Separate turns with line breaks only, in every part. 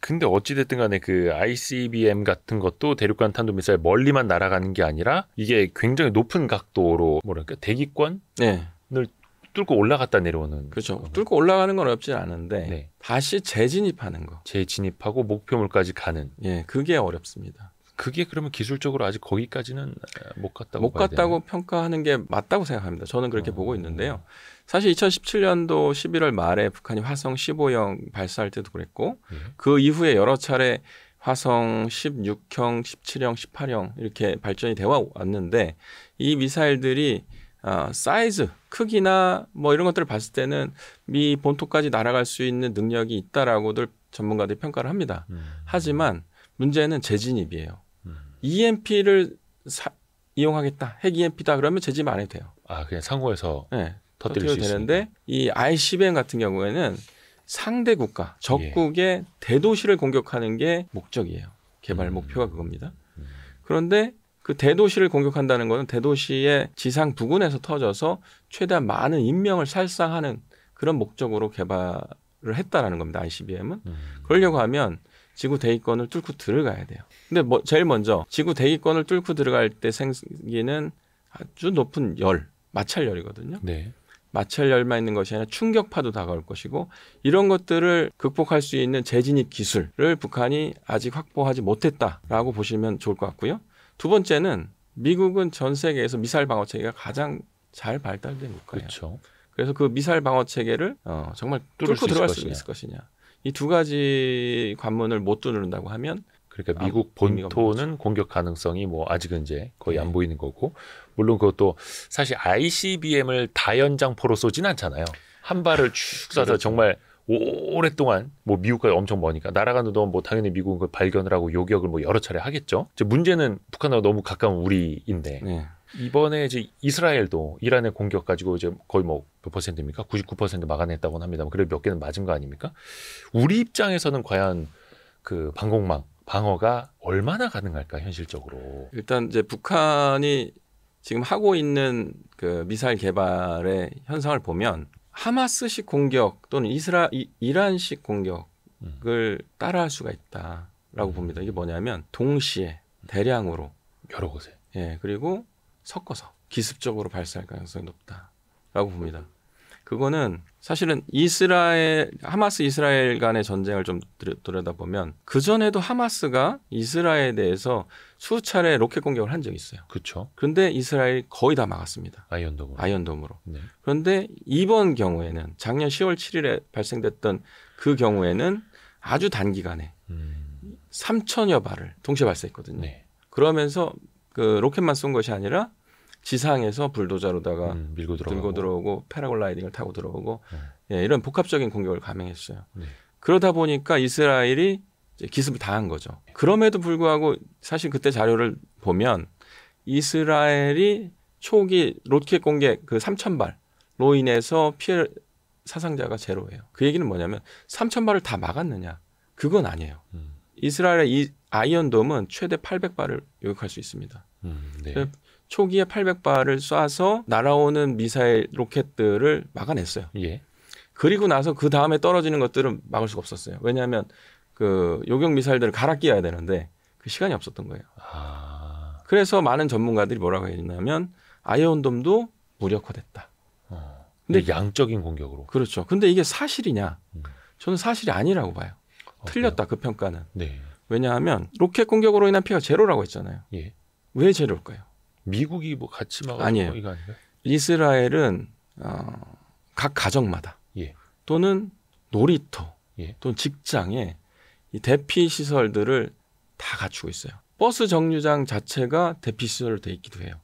근데 어찌됐든 간에 그 ICBM 같은 것도 대륙간 탄도미사일 멀리만 날아가는 게 아니라 이게 굉장히 높은 각도로 뭐랄까 대기권을 네. 뚫고 올라갔다 내려오는 그렇죠. 거는.
뚫고 올라가는 건 어렵지 않은데 네. 다시 재진입하는 거. 재진입하고 목표물까지 가는. 예, 그게 어렵습니다. 그게 그러면 기술적으로 아직 거기까지는 못 갔다고 못갔다 되나요? 평가하는 게 맞다고 생각합니다. 저는 그렇게 어. 보고 있는데요. 사실 2017년도 11월 말에 북한이 화성 15형 발사할 때도 그랬고 예. 그 이후에 여러 차례 화성 16형, 17형, 18형 이렇게 발전이 되어 왔는데 이 미사일들이 아, 사이즈, 크기나 뭐 이런 것들을 봤을 때는 미 본토까지 날아갈 수 있는 능력이 있다라고들 전문가들이 평가를 합니다. 음. 하지만 문제는 재진입이에요. EMP를 사, 이용하겠다. 핵 EMP다. 그러면 재집 안 해도 돼요. 아, 그냥 상호에서 네, 터뜨릴 수 되는데 있습니다. 이 ICBM 같은 경우에는 상대 국가, 적국의 예. 대도시를 공격하는 게 목적이에요. 개발 음. 목표가 그겁니다. 음. 그런데 그 대도시를 공격한다는 것은 대도시의 지상 부근에서 터져서 최대한 많은 인명을 살상하는 그런 목적으로 개발을 했다라는 겁니다. ICBM은 음. 그러려고 하면 지구 대기권을 뚫고 들어가야 돼요. 근데 뭐 제일 먼저 지구 대기권을 뚫고 들어갈 때 생기는 아주 높은 열, 마찰열이거든요. 네. 마찰열만 있는 것이 아니라 충격파도 다가올 것이고 이런 것들을 극복할 수 있는 재진입 기술을 북한이 아직 확보하지 못했다라고 보시면 좋을 것 같고요. 두 번째는 미국은 전 세계에서 미사일 방어 체계가 가장 잘 발달된 국가예요. 그렇죠. 그래서 그 미사일 방어 체계를 어, 정말 뚫고 들어갈 수 있을 것이냐. 이두 가지 관문을 못 두른다고 하면
그러니까 아, 미국 그 본토는 공격 가능성이 뭐 아직은 이제 거의 네. 안 보이는 거고 물론 그것도 사실 ICBM을 다연장포로 쏘진 않잖아요. 한 발을 쭉 쏴서 그렇죠. 정말 오랫동안 뭐 미국까지 엄청 머니까 날아가는 동안 뭐 당연히 미국은 그걸 발견을 하고 요격을 뭐 여러 차례 하겠죠. 문제는 북한하고 너무 가까운 우리인데 네. 이번에 이제 이스라엘도 이란의 공격 가지고 이제 거의 뭐 몇 퍼센트입니까? 99%막아냈다고 합니다만 뭐 그래도 몇 개는 맞은 거 아닙니까? 우리 입장에서는 과연 그 방공망 방어가 얼마나 가능할까
현실적으로? 일단 이제 북한이 지금 하고 있는 그 미사일 개발의 현상을 보면 하마스식 공격 또는 이스라 이, 이란식 공격을 음. 따라할 수가 있다라고 음. 봅니다. 이게 뭐냐면 동시에 대량으로 여러 곳에 예 그리고 섞어서 기습적으로 발사할 가능성이 높다라고 봅니다. 그거는 사실은 이스라엘 하마스 이스라엘 간의 전쟁을 좀 들여다보면 그 전에도 하마스가 이스라엘에 대해서 수차례 로켓 공격을 한 적이 있어요. 그렇죠. 그런데 이스라엘 거의 다 막았습니다. 아이언돔으로. 아이언돔으로. 네. 그런데 이번 경우에는 작년 10월 7일에 발생됐던 그 경우에는 아주 단기간에 음. 3천여 발을 동시에 발사했거든요. 네. 그러면서 그 로켓만 쏜 것이 아니라 지상에서 불도저로다가 음, 밀고 들어가고. 들어오고 패러글라이딩을 타고 들어오고 네. 예, 이런 복합적인 공격을 감행했어요. 네. 그러다 보니까 이스라엘이 이제 기습을 당한 거죠. 그럼에도 불구하고 사실 그때 자료를 보면 이스라엘이 초기 로켓 공개 그 3천 발로 인해서 피해 사상자가 제로예요. 그 얘기는 뭐냐면 3천 발을 다 막았느냐 그건 아니에요. 음. 이스라엘의 이 아이언돔은 최대 800발을 요격할 수 있습니다. 음, 네. 그 초기에 800발을 쏴서 날아오는 미사일 로켓들을 막아냈어요. 예. 그리고 나서 그 다음에 떨어지는 것들은 막을 수가 없었어요. 왜냐하면 그 요격 미사일들을 갈아 끼워야 되는데 그 시간이 없었던 거예요. 아... 그래서 많은 전문가들이 뭐라고 했냐면 아이언돔도 무력화됐다. 어... 근데 네, 양적인 공격으로. 그렇죠. 근데 이게 사실이냐? 음. 저는 사실이 아니라고 봐요. 어, 틀렸다 그 평가는. 네. 왜냐하면 로켓 공격으로 인한 피해가 제로라고 했잖아요. 예. 왜 제로일까요? 미국이 뭐 같이 막아 니에요 이거 아닌가? 이스라엘은 어, 각 가정마다 예. 또는 놀이터 예. 또는 직장에 이 대피 시설들을 다 갖추고 있어요. 버스 정류장 자체가 대피 시설로 돼 있기도 해요.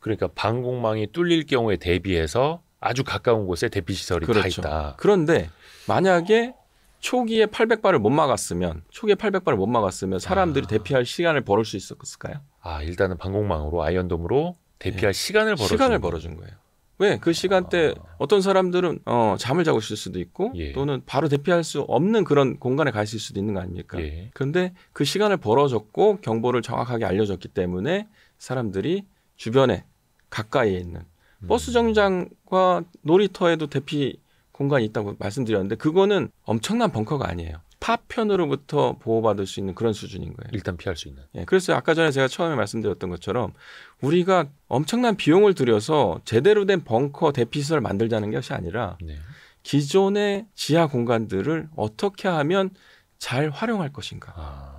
그러니까 방공망이 뚫릴 경우에 대비해서 아주 가까운 곳에 대피 시설이 그렇죠. 다 있다. 그런데 만약에 초기에 800발을 못 막았으면 초기에 800발을 못 막았으면 사람들이 아. 대피할 시간을 벌을 수 있었을까요? 아 일단은 방공망으로 아이언돔으로 대피할 예. 시간을 벌어 시간을 벌어준 거예요. 왜 그 시간대 아. 어떤 사람들은 어, 잠을 자고 있을 수도 있고 예. 또는 바로 대피할 수 없는 그런 공간에 가 있을 수도 있는 거 아닙니까? 예. 그런데 그 시간을 벌어줬고 경보를 정확하게 알려줬기 때문에 사람들이 주변에 가까이에 있는 음. 버스 정류장과 놀이터에도 대피 공간이 있다고 말씀드렸는데 그거는 엄청난 벙커가 아니에요. 파편으로부터 보호받을 수 있는 그런 수준인 거예요. 일단 피할 수 있는. 예, 그래서 아까 전에 제가 처음에 말씀드렸던 것처럼 우리가 엄청난 비용을 들여서 제대로 된 벙커 대피시설 만들자는 것이 아니라 네. 기존의 지하 공간들을 어떻게 하면 잘 활용할 것인가. 아.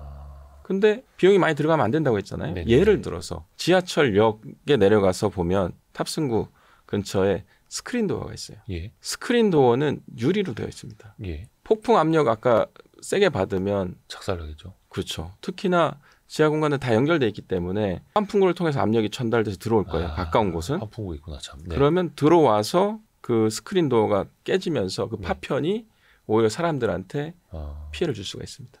근데 비용이 많이 들어가면 안 된다고 했잖아요. 네네. 네, 예를 네. 들어서 지하철역에 내려가서 보면 탑승구 근처에 스크린 도어가 있어요. 예. 스크린 도어는 유리로 되어 있습니다. 예. 폭풍 압력 아까 세게 받으면 작살나겠죠. 그렇죠. 특히나 지하 공간은 다 연결돼 있기 때문에 환풍구를 통해서 압력이 전달돼서 들어올 거예요. 아, 가까운 곳은 환풍구 있구나 참. 네. 그러면 들어와서 그 스크린 도어가 깨지면서 그 네. 파편이 네. 오히려 사람들한테 아. 피해를 줄 수가 있습니다.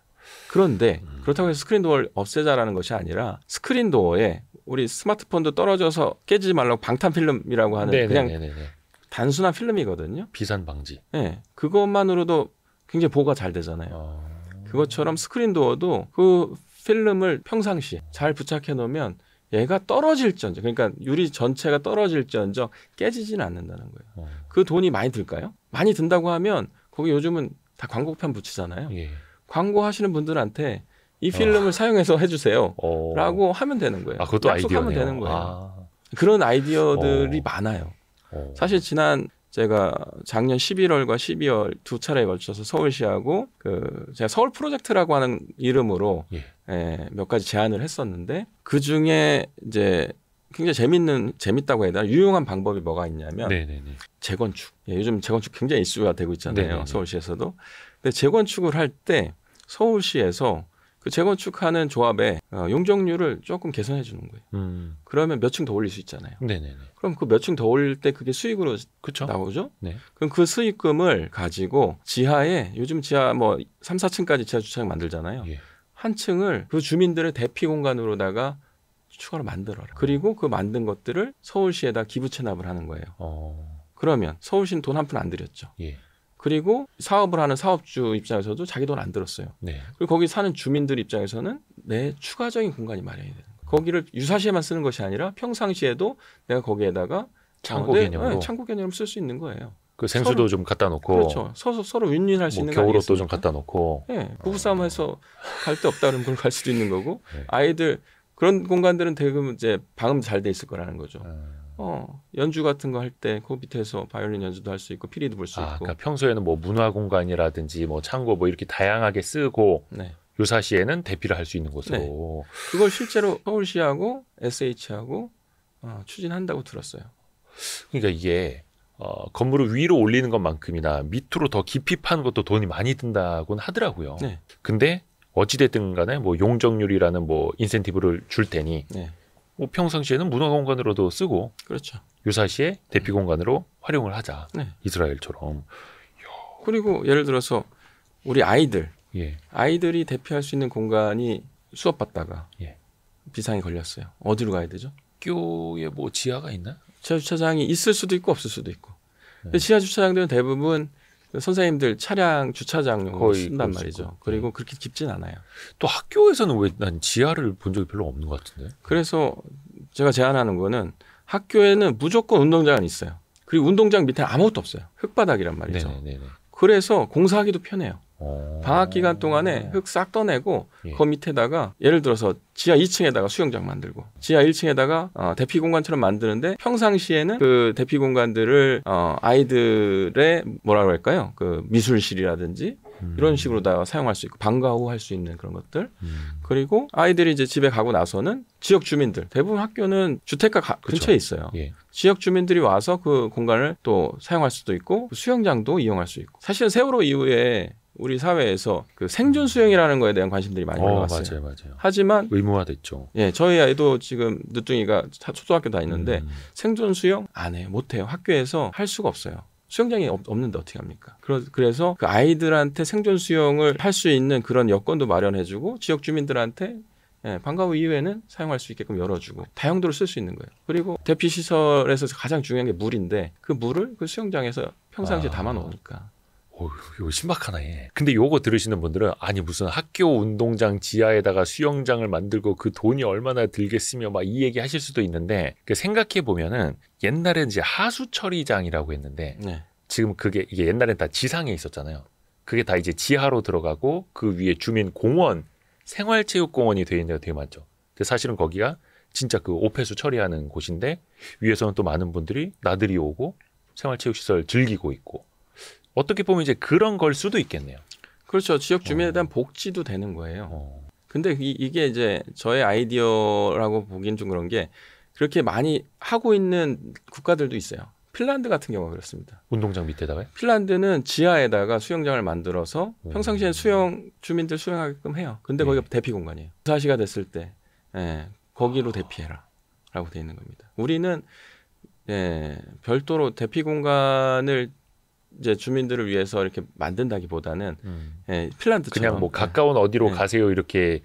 그런데 음. 그렇다고 해서 스크린 도어를 없애자라는 것이 아니라 스크린 도어에 우리 스마트폰도 떨어져서 깨지지 말라고 방탄 필름이라고 하는 네네네네네. 네, 그냥 네, 단순한 필름이거든요. 비산 방지. 예. 네, 그것만으로도 굉장히 보호가 잘 되잖아요. 아... 그것처럼 스크린 도어도 그 필름을 평상시 잘 부착해 놓으면 얘가 떨어질지언정 그러니까 유리 전체가 떨어질지언정 깨지진 않는다는 거예요. 아... 그 돈이 많이 들까요? 많이 든다고 하면 거기 요즘은 다 광고편 붙이잖아요. 예. 광고하시는 분들한테 이 어. 필름을 아... 사용해서 해주세요. 어... 라고 하면 되는 거예요. 아, 그것도 약속하면 아이디어네요. 되는 거예요. 아. 그런 아이디어들이 어. 많아요. 어. 사실 지난 제가 작년 11월과 12월 두 차례에 걸쳐서 서울시하고 그 제가 서울 프로젝트라고 하는 이름으로 예. 예, 몇 가지 제안을 했었는데 그 중에 이제 굉장히 재밌는 재밌다고 해야 되나 유용한 방법이 뭐가 있냐면 네네네. 재건축 예, 요즘 재건축 굉장히 이슈가 되고 있잖아요 네네네. 서울시에서도 근데 재건축을 할 때 서울시에서 그 재건축하는 조합에 어, 용적률을 조금 개선해 주는 거예요. 음. 그러면 몇 층 더 올릴 수 있잖아요. 네네네. 그럼 그 몇 층 더 올릴 때 그게 수익으로 그쵸? 나오죠. 네. 그럼 그 수익금을 가지고 지하에 요즘 지하 뭐 3, 4층까지 지하 주차장 만들잖아요. 예. 한 층을 그 주민들의 대피 공간으로다가 추가로 만들어라. 그리고 그 만든 것들을 서울시에다 기부 체납을 하는 거예요. 어. 그러면 서울시는 돈 한 푼 안 들였죠. 예. 그리고 사업을 하는 사업주 입장에서도 자기 돈 안 들었어요. 네. 그리고 거기 사는 주민들 입장에서는 내 추가적인 공간이 마련이 되는 거예요. 거기를 유사시에만 쓰는 것이 아니라 평상시에도 내가 거기에다가 창고 개념으로 네, 창고 개념을 쓸 수 있는 거예요. 그 생수도 서로, 좀 갖다 놓고 그렇죠. 서로 서로 윈윈할 수뭐 있는 겨울옷도 좀 갖다 놓고 네, 부부싸움해서 갈 데 없다 그러면 그걸 갈 수도 있는 거고 네. 아이들 그런 공간들은 대금 이제 방음 잘 돼 있을 거라는 거죠. 아. 어, 연주 같은 거 할때그 밑에서 바이올린 연주도 할 수 있고 피리도 볼수 아, 있고. 그러니까 평소에는 뭐 문화 공간이라든지 뭐 창고 뭐 이렇게
다양하게 쓰고 네. 요사시에는 대피를 할 수 있는 곳으로. 네.
그걸 실제로 서울시하고 SH하고 어, 추진한다고 들었어요.
그러니까 이게 어, 건물을 위로 올리는 것만큼이나 밑으로 더 깊이 파는 것도 돈이 많이 든다곤 하더라고요. 네. 근데 어찌됐든 간에 뭐 용적률이라는 뭐 인센티브를 줄 테니 네. 뭐 평상시에는 문화 공간으로도 쓰고 그렇죠. 유사시에 대피 공간으로
활용을 하자.
네. 이스라엘처럼.
그리고 예를 들어서 우리 아이들 예. 아이들이 대피할 수 있는 공간이 수업 받다가 예. 비상이 걸렸어요. 어디로 가야 되죠? 학교에 뭐 지하가 있나? 지하 주차장이 있을 수도 있고 없을 수도 있고. 네. 지하 주차장들은 대부분 선생님들 차량 주차장용으로 쓴단 말이죠. 그리고 네. 그렇게 깊진 않아요. 또 학교에서는 왜 난 지하를 본 적이 별로 없는 것 같은데. 그래서 제가 제안하는 거는 학교에는 무조건 운동장은 있어요. 그리고 운동장 밑에 아무것도 없어요. 흙바닥이란 말이죠. 네네네. 그래서 공사하기도 편해요. 어. 방학 기간 동안에 흙 싹 떠내고 예. 그 밑에다가 예를 들어서 지하 2층에다가 수영장 만들고 지하 1층에다가 어, 대피 공간처럼 만드는데 평상시에는 그 대피 공간들을 어, 아이들의 뭐라고 할까요? 그 미술실이라든지 음. 이런 식으로 다 사용할 수 있고 방과 후 할 수 있는 그런 것들 음. 그리고 아이들이 이제 집에 가고 나서는 지역 주민들 대부분 학교는 주택가 가, 근처에 있어요. 예. 지역 주민들이 와서 그 공간을 또 사용할 수도 있고 수영장도 이용할 수 있고 사실은 세월호 이후에 우리 사회에서 그 생존 수영이라는 거에 대한 관심들이 많이 올라왔어요. 어, 맞아요, 맞아요. 하지만 의무화됐죠. 예, 저희 아이도 지금 늦둥이가 초등학교 다니는데 음. 생존 수영 안 해, 못 해요. 학교에서 할 수가 없어요. 수영장이 없, 는데 어떻게 합니까? 그래서 그 아이들한테 생존 수영을 할 수 있는 그런 여건도 마련해주고 지역 주민들한테 예, 방과 후 이후에는 사용할 수 있게끔 열어주고 다용도로 쓸 수 있는 거예요. 그리고 대피 시설에서 가장 중요한 게 물인데 그 물을 그 수영장에서 평상시에 아. 담아놓으니까 어 이거 신박하네.
근데 요거 들으시는 분들은 아니 무슨 학교 운동장 지하에다가 수영장을 만들고 그 돈이 얼마나 들겠으며 막 이 얘기 하실 수도 있는데 그 생각해 보면은 옛날에 이제 하수 처리장이라고 했는데 네. 지금 그게 이게 옛날엔 다 지상에 있었잖아요. 그게 다 이제 지하로 들어가고 그 위에 주민 공원 생활체육공원이 되어 있는 데가 되게 많죠. 근데 사실은 거기가 진짜 그 오폐수 처리하는 곳인데 위에서는 또 많은 분들이 나들이 오고 생활체육시설 즐기고 있고 어떻게
보면 이제 그런
걸 수도 있겠네요. 그렇죠.
지역 주민에 어. 대한 어. 복지도 되는 거예요. 어. 근데 이, 게 이제 저의 아이디어라고 보긴좀 그런 게 그렇게 많이 하고 있는 국가들도 있어요. 핀란드 같은 경우가 그렇습니다. 운동장 밑에다가요? 핀란드는 지하에다가 수영장을 만들어서 오. 음. 평상시엔 수영 주민들 수영하게끔 해요. 근데 네. 거기가 대피 공간이에요. 사시가 됐을 때 예, 거기로 아. 대피해라라고 돼 있는 겁니다. 우리는 예, 별도로 대피 공간을 이제 주민들을 위해서 이렇게 만든다기보다는 음. 예, 핀란드처럼 그냥 뭐 가까운 어디로 예. 가세요 이렇게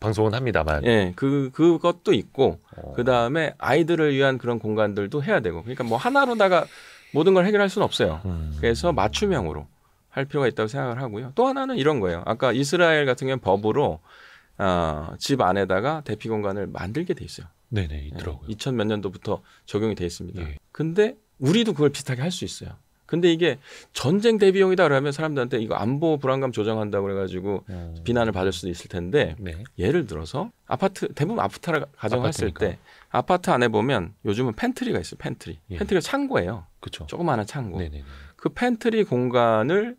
방송은 합니다만 예, 그 그것도 있고 어. 그 다음에 아이들을 위한 그런 공간들도 해야 되고 그러니까 뭐 하나로다가 모든 걸 해결할 수는 없어요. 음. 그래서 맞춤형으로 할 필요가 있다고 생각을 하고요. 또 하나는 이런 거예요. 아까 이스라엘 같은 경우는 법으로 어, 집 안에다가 대피 공간을 만들게 돼 있어요. 네네 예, 있더라고요. 예, 2000몇 년도부터 적용이 돼 있습니다. 예. 근데 우리도 그걸 비슷하게 할 수 있어요. 근데 이게 전쟁 대비용이다 그러면 사람들한테 이거 안보 불안감 조정한다 고 그래가지고 음. 비난을 받을 수도 있을 텐데 네. 예를 들어서 아파트 대부분 아파트를 가정했을 때 아파트 안에 보면 요즘은 팬트리가 있어요 팬트리 예. 팬트리가 창고예요 그쵸. 조그마한 창고 네네네. 그 팬트리 공간을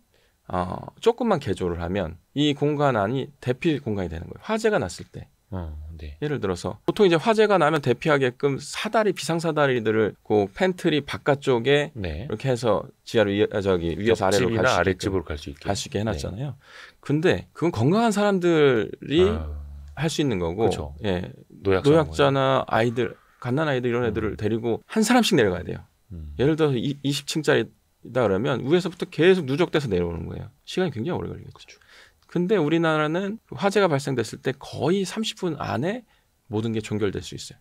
어, 조금만 개조를 하면 이 공간 안이 대피 공간이 되는 거예요 화재가 났을 때 음. 네. 예를 들어서 보통 이제 화재가 나면 대피하게끔 사다리 비상 사다리들을 그 팬트리 바깥쪽에 네. 이렇게 해서 지하로 위, 에 아, 저기 위에서 아래로 갈수 아래쪽으로 갈수 있게 갈수 있게 해놨잖아요. 네. 근데 그건 건강한 사람들이 아... 할수 있는 거고 그쵸. 예
노약자
나 뭐 아이들 갓난 아이들 이런 음. 애들을 음. 데리고 한 사람씩 내려가야 돼요. 음. 예를 들어서 이, 20층짜리 다 그러면 위에서부터 계속 누적돼서 내려오는 거예요. 시간이 굉장히 오래 걸리겠죠. 그쵸. 근데 우리나라는 화재가 발생됐을 때 거의 30분 안에 모든 게 종결될 수 있어요.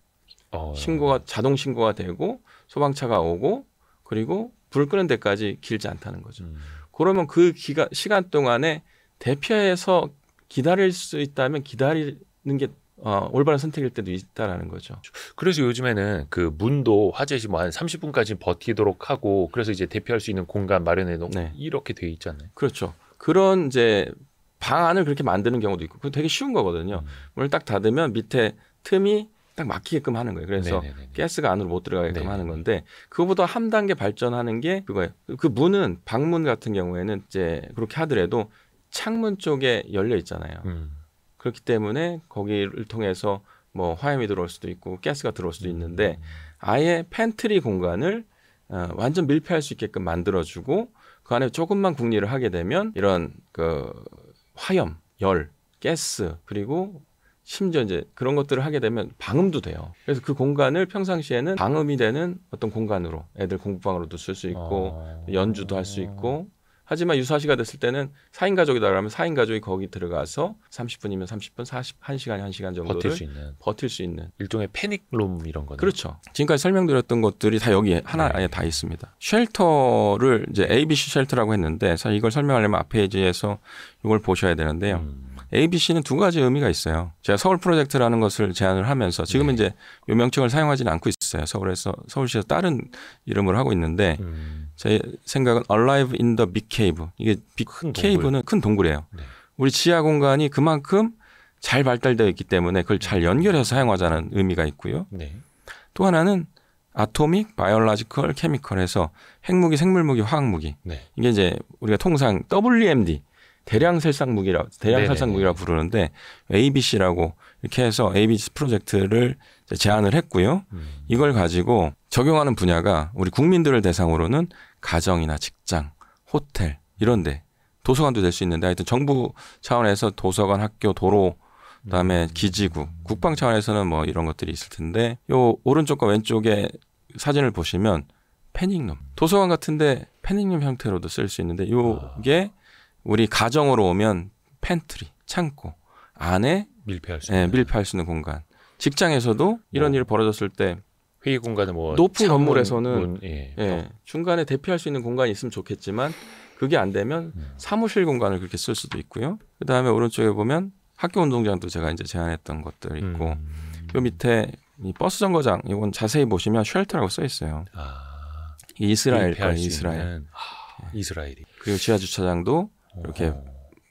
어... 신고가 자동 신고가 되고 소방차가 오고 그리고 불 끄는 데까지 길지 않다는 거죠. 음. 그러면 그 기간 시간 동안에 대피해서 기다릴 수 있다면 기다리는 게 어, 올바른 선택일 때도 있다라는 거죠. 그래서 요즘에는 그 문도 화재 시뭐 한 30분까지 버티도록 하고 그래서 이제 대피할 수 있는 공간 마련해 놓고 네. 이렇게 돼 있잖아요. 그렇죠. 그런 이제 방 안을 그렇게 만드는 경우도 있고 그건 되게 쉬운 거거든요. 음. 문을 딱 닫으면 밑에 틈이 딱 막히게끔 하는 거예요. 그래서 네네네네. 네, 네, 네. 가스가 안으로 못 들어가게끔 네네 하는 건데 그거보다 한 단계 발전하는 게 그거예요. 그 문은 방문 같은 경우에는 이제 그렇게 하더라도 창문 쪽에 열려 있잖아요. 음. 그렇기 때문에 거기를 통해서 뭐 화염이 들어올 수도 있고 가스가 들어올 수도 음, 있는데 음, 음. 아예 팬트리 공간을 어, 완전 밀폐할 수 있게끔 만들어주고 그 안에 조금만 국리를 하게 되면 이런 그 화염, 열, 가스 그리고 심지어 이제 그런 것들을 하게 되면 방음도 돼요. 그래서 그 공간을 평상시에는 방음이 되는 어떤 공간으로 애들 공부방으로도 쓸 수 있고 아... 연주도 할 수 있고 하지만 유사시가 됐을 때는 4인 가족이다라면 4인 가족이 거기 들어가서 30분이면 30분, 40, 1시간, 1시간 정도를 버틸 수 있는, 버틸 수 있는. 일종의 패닉룸 이런 거네. 그렇죠. 지금까지 설명드렸던 것들이 다 여기 하나 네. 안에 다 있습니다. 쉘터를 이제 ABC 쉘터라고 했는데 사실 이걸 설명하려면 앞 페이지에서 이걸 보셔야 되는데요. 음. ABC는 두 가지 의미가 있어요. 제가 서울 프로젝트라는 것을 제안을 하면서 지금은 네. 이제 요 명칭을 사용하지는 않고 있어요. 서울에서 서울시에서 다른 이름으로 하고 있는데 음. 제 생각은 Alive in the Big Cave. 이게 Big 큰 Cave는 동굴. 큰 동굴이에요. 네. 우리 지하 공간이 그만큼 잘 발달되어 있기 때문에 그걸 잘 네. 연결해서 사용하자는 의미가 있고요. 네. 또 하나는 아토믹, 바이올라지컬, 케미컬에서 핵무기, 생물무기, 화학무기. 네. 이게 이제 우리가 통상 WMD 대량 살상 무기라 대량 살상 무기라 부르는데 ABC라고 이렇게 해서 ABC 프로젝트를 제안을 했고요. 음. 이걸 가지고 적용하는 분야가 우리 국민들을 대상으로는 가정이나 직장, 호텔 이런데 도서관도 될 수 있는데 하여튼 정부 차원에서 도서관, 학교, 도로 그다음에 음. 기지국, 국방 차원에서는 뭐 이런 것들이 있을 텐데 요 오른쪽과 왼쪽에 사진을 보시면 패닝룸 도서관 같은데 패닝룸 형태로도 쓸 수 있는데 요게 아. 우리 가정으로 오면 팬트리 창고 안에 밀폐할 수 예, 있는, 예, 밀폐할 수 있는 공간 직장에서도 이런 네. 일이 벌어졌을 때 회의 공간은 뭐 높은 건물에서는 문, 예. 예, 중간에 대피할 수 있는 공간이 있으면 좋겠지만 그게 안 되면 음. 사무실 공간을 그렇게 쓸 수도 있고요. 그 다음에 오른쪽에 보면 학교 운동장도 제가 이제 제안했던 것들 있고 음. 요 밑에 이 버스 정거장 이건 자세히 보시면 쉘터라고 써 있어요. 아, 이스라엘 거 이스라엘.
아, 이스라엘이.
그리고 지하 주차장도 이렇게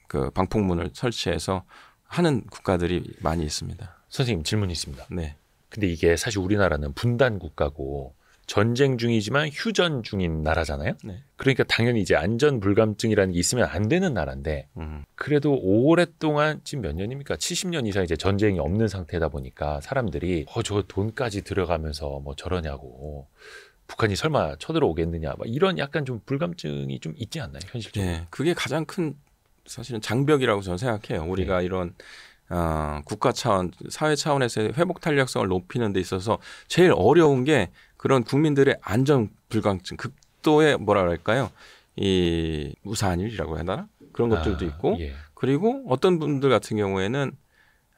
그 방풍문을 설치해서 하는 국가들이 많이 있습니다. 선생님 질문이 있습니다.
네. 근데 이게 사실 우리나라는 분단 국가고 전쟁 중이지만 휴전 중인 나라잖아요. 네. 그러니까 당연히 이제 안전 불감증이라는 게 있으면 안 되는 나라인데 음. 그래도 오랫동안 지금 몇 년입니까? 70년 이상 이제 전쟁이 없는 상태다 보니까 사람들이 어 저 돈까지 들어가면서 뭐 저러냐고 북한이 설마 쳐들어오겠느냐
막 이런 약간 좀 불감증이 좀 있지 않나요 현실적으로? 네, 그게 가장 큰 사실은 장벽이라고 저는 생각해요. 우리가 네. 이런 어, 국가 차원, 사회 차원에서의 회복 탄력성을 높이는 데 있어서 제일 어려운 게 그런 국민들의 안전 불감증, 극도의 뭐라그럴까요이 무사한일이라고 해야 되나? 그런 것들도 아, 있고 예. 그리고 어떤 분들 같은 경우에는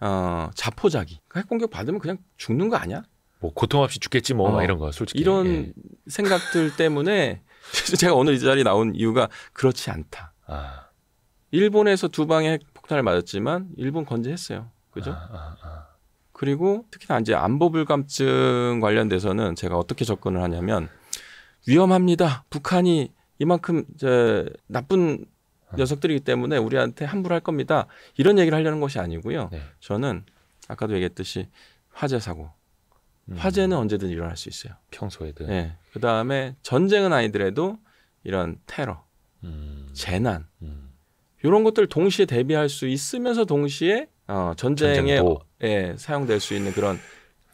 어, 자포자기. 핵 공격 받으면 그냥 죽는 거 아니야? 뭐 고통 없이 죽겠지 뭐 어, 이런 거 솔직히 이런 예. 생각들 때문에 제가 오늘 이 자리에 나온 이유가 그렇지 않다. 아. 일본에서 두 방의 폭탄을 맞았지만 일본 건재했어요. 그죠? 아, 아, 아. 그리고 특히나 이제 안보 불감증 관련돼서는 제가 어떻게 접근을 하냐면 위험합니다. 북한이 이만큼 이 나쁜 녀석들이기 때문에 우리한테 함부할 로 겁니다. 이런 얘기를 하려는 것이 아니고요. 네. 저는 아까도 얘기했듯이 화재 사고. 음. 화재는 언제든 일어날 수 있어요. 평소에든. 네. 그 다음에 전쟁은 아니더라도 이런 테러, 음. 재난, 음. 이런 것들 동시에 대비할 수 있으면서 동시에 어, 전쟁에 어, 예, 사용될 수 있는 그런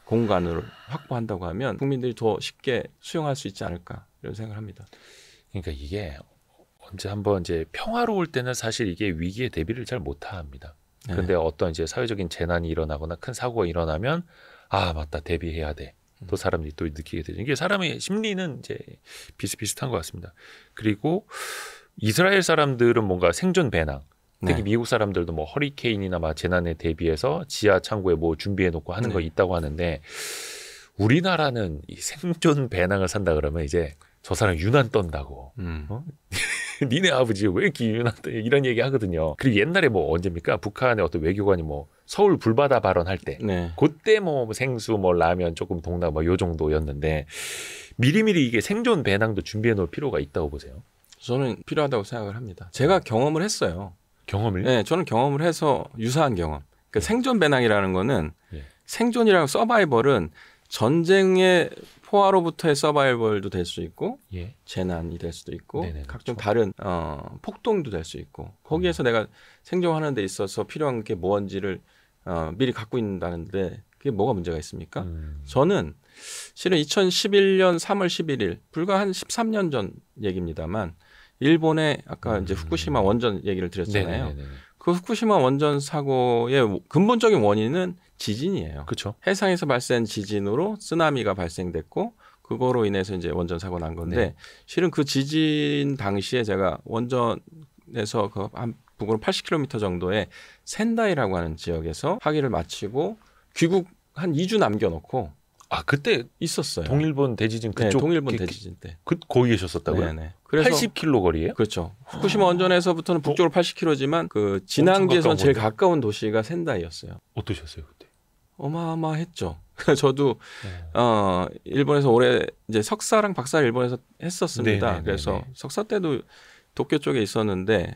공간을 확보한다고 하면 국민들이 더 쉽게 수용할 수 있지 않을까 이런 생각을 합니다. 그러니까 이게
언제 한번 이제 평화로울 때는 사실 이게 위기에 대비를 잘 못합니다. 근데 네. 어떤 이제 사회적인 재난이 일어나거나 큰 사고가 일어나면 아 맞다 대비해야 돼. 또 음. 사람들이 또 느끼게 되죠. 이게 사람의 심리는 이제 비슷비슷한 것 같습니다. 그리고 이스라엘 사람들은 뭔가 생존 배낭, 특히 네. 미국 사람들도 뭐 허리케인이나 막 재난에 대비해서 지하 창고에 뭐 준비해 놓고 하는 네. 거 있다고 하는데 우리나라는 이 생존 배낭을 산다 그러면 이제 저 사람 유난 떤다고. 음. 어? 니네 아버지 왜 이렇게 유난 떠? 이런 얘기 하거든요. 그리고 옛날에 뭐 언제입니까? 북한의 어떤 외교관이 뭐 서울 불바다 발언할 때, 네. 그때 뭐 생수, 뭐 라면 조금 동나 뭐 요 정도였는데 미리미리 이게 생존 배낭도 준비해
놓을 필요가 있다고 보세요. 저는 필요하다고 생각을 합니다. 제가 경험을 했어요. 경험을? 네, 저는 경험을 해서 유사한 경험. 그러니까 네. 생존 배낭이라는 거는 네. 생존이라고 서바이벌은 전쟁의 포화로부터의 서바이벌도 될 수 있고 예. 재난이 될 수도 있고 네네, 네, 그렇죠. 각종 그렇죠. 다른 어, 폭동도 될 수 있고 거기에서 음. 내가 생존하는 데 있어서 필요한 게 뭔지를 어, 미리 갖고 있다는데 는 그게 뭐가 문제가 있습니까? 음. 저는 실은 2011년 3월 11일 불과 한 13년 전 얘기입니다만 일본의 아까 음. 이제 후쿠시마 원전 얘기를 드렸잖아요. 네네네. 네, 네, 네. 그 후쿠시마 원전 사고의 근본적인 원인은 지진이에요. 그렇죠. 해상에서 발생한 지진으로 쓰나미가 발생됐고 그거로 인해서 이제 원전 사고 난 건데 네. 실은 그 지진 당시에 제가 원전에서 그한 북으로 80km 정도의 센다이라고 하는 지역에서 학위를 마치고 귀국 한 2주 남겨놓고 아 그때 있었어요. 동일본 대지진 네, 그쪽 네, 동일본 게, 그 대지진
때. 그 거기 계셨었다고요? 네네. 네. 그래서 80km 거리에? 그렇죠.
후쿠시마 원전에서부터는 어? 북쪽으로 80km지만 그진앙지에서는 제일 가까운 도시가 센다이였어요. 어떠셨어요 그때? 어마어마했죠. 저도 네. 어 일본에서 올해 이제 석사랑 박사를 일본에서 했었습니다. 네네네네. 네, 그래서 석사 때도 도쿄 쪽에 있었는데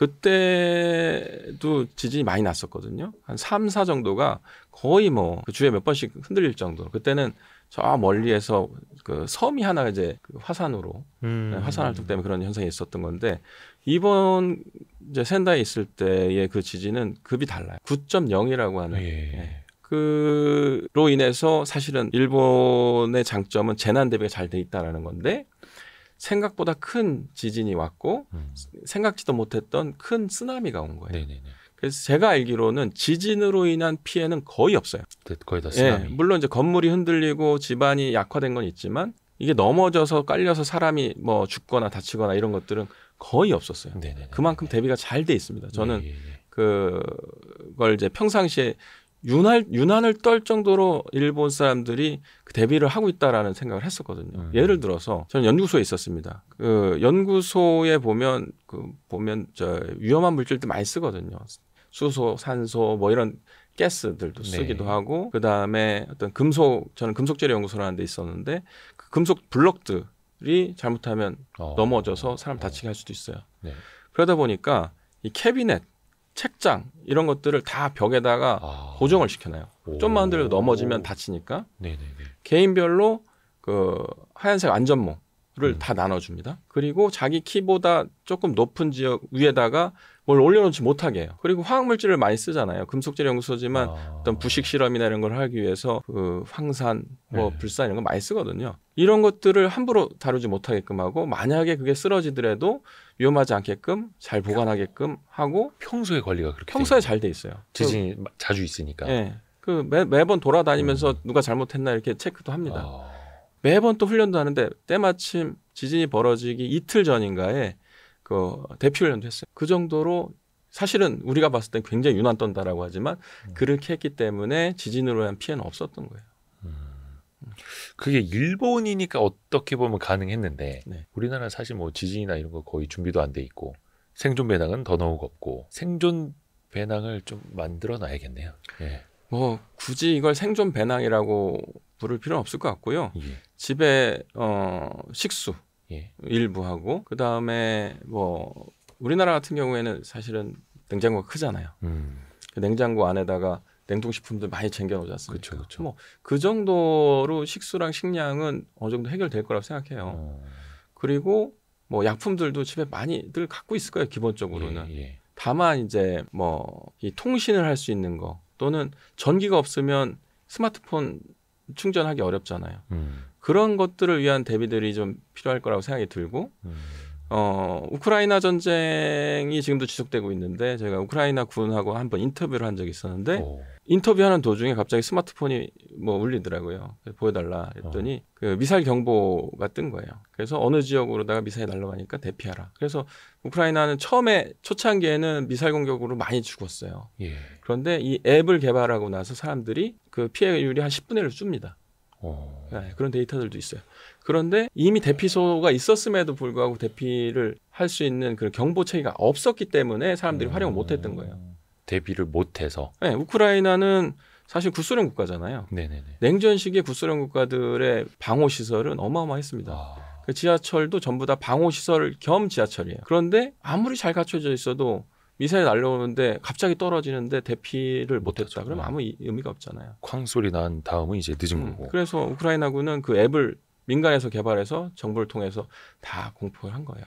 그때도 지진이 많이 났었거든요. 한 3, 4 정도가 거의 뭐그 주에 몇 번씩 흔들릴 정도. 그때는 저 멀리에서 그 섬이 하나 이제 그 화산으로 네, 음. 화산 활동 때문에 그런 현상이 있었던 건데 이번 이제 센다에 있을 때의 그 지진은 급이 달라요. 9.0이라고 하는 예. 예. 그로 인해서 사실은 일본의 장점은 재난 대비가 잘 돼 있다라는 건데 생각보다 큰 지진이 왔고 음. 생각지도 못했던 큰 쓰나미가 온 거예요. 네네네. 그래서 제가 알기로는 지진으로 인한 피해는 거의 없어요. 네, 거의 다 예, 쓰나미. 예, 물론 이제 건물이 흔들리고 집안이 약화된 건 있지만 이게 넘어져서 깔려서 사람이 뭐 죽거나 다치거나 이런 것들은 거의 없었어요. 네네네. 그만큼 대비가 잘 돼 있습니다. 저는 네네네. 네, 네. 그, 그걸 이제 평상시에 유난 유난을 떨 정도로 일본 사람들이 그 대비를 하고 있다라는 생각을 했었거든요. 음. 예를 들어서 저는 연구소에 있었습니다. 그 연구소에 보면 그 보면 저 위험한 물질들 많이 쓰거든요. 수소, 산소 뭐 이런 가스들도 네. 쓰기도 네. 하고 그 다음에 어떤 금속 저는 금속재료 연구소라는 데 있었는데 그 금속 블럭들이 잘못하면 어. 넘어져서 사람 다치게 할 수도 있어요. 네. 그러다 보니까 이 캐비넷 책장 이런 것들을 다 벽에다가 아. 고정을 시켜놔요. 오. 좀만 들어 넘어지면 다치니까. 네네네. 개인별로 그 하얀색 안전모 다 나눠줍니다. 그리고 자기 키보다 조금 높은 지역 위에다가 뭘 올려놓지 못하게 해요. 그리고 화학물질을 많이 쓰잖아요. 금속질 연구소지만 아... 어떤 부식 실험이나 이런 걸 하기 위해서 그 황산, 뭐 네. 불산 이런 거 많이 쓰거든요. 이런 것들을 함부로 다루지 못하게끔 하고 만약에 그게 쓰러지더라도 위험하지 않게끔 잘 보관하게끔 하고 평소에 관리가 그렇게 평소에 잘 돼 있어요. 지진이 그, 자주 있으니까. 네. 그 매, 매번 돌아다니면서 음. 누가 잘못했나 이렇게 체크도 합니다. 아... 매번 또 훈련도 하는데 때마침 지진이 벌어지기 이틀 전인가에 그 대피 훈련도 했어요. 그 정도로 사실은 우리가 봤을 땐 굉장히 유난 떤다라고 하지만 음. 그렇게 했기 때문에 지진으로 한 피해는 없었던 거예요. 음. 그게 일본이니까 어떻게 보면 가능했는데 네.
우리나라 사실 뭐 지진이나 이런 거 거의 준비도 안 돼 있고 생존 배낭은 더더욱 없고 생존
배낭을 좀 만들어 놔야겠네요. 예. 뭐 굳이 이걸 생존 배낭이라고 부를 필요는 없을 것 같고요. 예. 집에 어 식수 예. 일부하고 그 다음에 뭐 우리나라 같은 경우에는 사실은 냉장고가 크잖아요. 음. 그 냉장고 안에다가 냉동식품들 많이 챙겨놓지 않습니까? 그렇죠. 뭐 그 정도로 식수랑 식량은 어느 정도 해결될 거라고 생각해요. 음. 그리고 뭐 약품들도 집에 많이들 갖고 있을 거예요 기본적으로는. 예, 예. 다만 이제 뭐 이 통신을 할 수 있는 거 또는 전기가 없으면 스마트폰 충전하기 어렵잖아요. 음. 그런 것들을 위한 대비들이 좀 필요할 거라고 생각이 들고 음. 어, 우크라이나 전쟁이 지금도 지속되고 있는데 제가 우크라이나 군하고 한번 인터뷰를 한 적이 있었는데 오. 어. 인터뷰하는 도중에 갑자기 스마트폰이 뭐 울리더라고요. 보여달라 했더니 어. 그 미사일 경보가 뜬 거예요. 그래서 어느 지역으로다가 미사일 날라가니까 대피하라. 그래서 우크라이나는 처음에 초창기에는 미사일 공격으로 많이 죽었어요. 예. 그런데 이 앱을 개발하고 나서 사람들이 그 피해율이 한 10분의 1로 줍니다. 어. 네, 그런 데이터들도 있어요. 그런데 이미 대피소가 있었음에도 불구하고 대피를 할 수 있는 그런 경보 체계가 없었기 때문에 사람들이 음... 활용을 못했던 거예요.
대비를 못해서.
네, 우크라이나는 사실 구소련 국가잖아요. 네네네. 냉전 시기에 구소련 국가들의 방호 시설은 어마어마했습니다. 아... 그 지하철도 전부 다 방호 시설 겸 지하철이에요. 그런데 아무리 잘 갖춰져 있어도 미사일 날려오는데 갑자기 떨어지는데 대피를 못했다. 그러면 아무 의미가 없잖아요. 쾅 소리 난 다음은
이제 늦은 음, 거고.
그래서 우크라이나군은 그 앱을 민간에서 개발해서 정부를 통해서 다 공포를 한 거예요.